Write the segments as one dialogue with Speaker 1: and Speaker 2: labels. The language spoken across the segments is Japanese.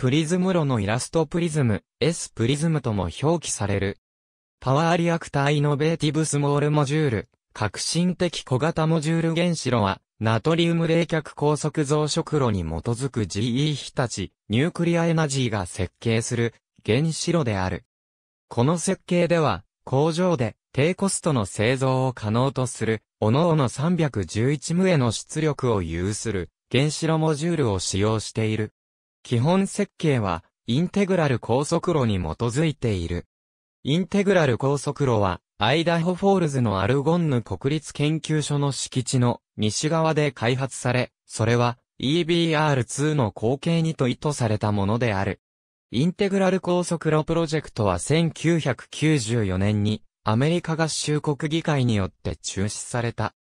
Speaker 1: プリズム炉のイラストプリズム、S プリズムとも表記される。パワーリアクターイノベーティブスモールモジュール、革新的小型モジュール原子炉は、ナトリウム冷却高速増殖炉に基づく GE 日立、ニュークリアエナジーが設計する原子炉である。この設計では、工場で低コストの製造を可能とする、各々311無への出力を有する原子炉モジュールを使用している。基本設計は、インテグラル高速路に基づいている。インテグラル高速路は、アイダホフォールズのアルゴンヌ国立研究所の敷地の西側で開発され、それは EBR2 の後継にと意図されたものである。インテグラル高速路プロジェクトは1994年にアメリカ合衆国議会によって中止された。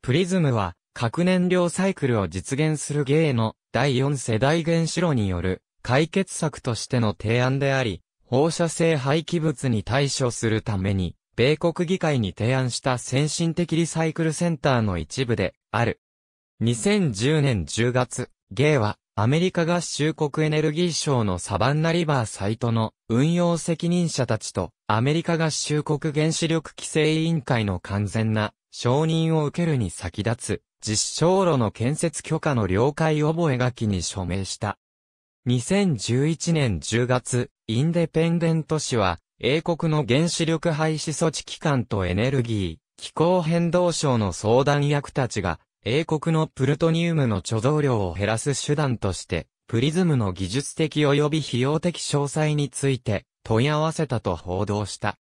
Speaker 1: プリズムは核燃料サイクルを実現するゲの第4世代原子炉による解決策としての提案であり、放射性廃棄物に対処するために、米国議会に提案した先進的リサイクルセンターの一部である。2010年10月、ゲイはアメリカ合衆国エネルギー省のサバンナリバーサイトの運用責任者たちとアメリカ合衆国原子力規制委員会の完全な承認を受けるに先立つ実証炉の建設許可の了解覚書に署名した。2011年10月、インデペンデント氏は、英国の原子力廃止措置機関とエネルギー、気候変動省の相談役たちが、英国のプルトニウムの貯蔵量を減らす手段として、プリズムの技術的及び費用的詳細について問い合わせたと報道した。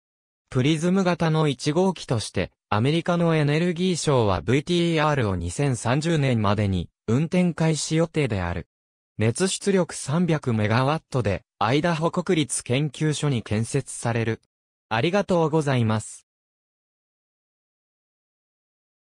Speaker 1: プリズム型の1号機として、アメリカのエネルギー省は v t r を2030年までに運転開始予定である。熱出力3 0 0ットで、アイダホ国立研究所に建設される。ありがとうございます。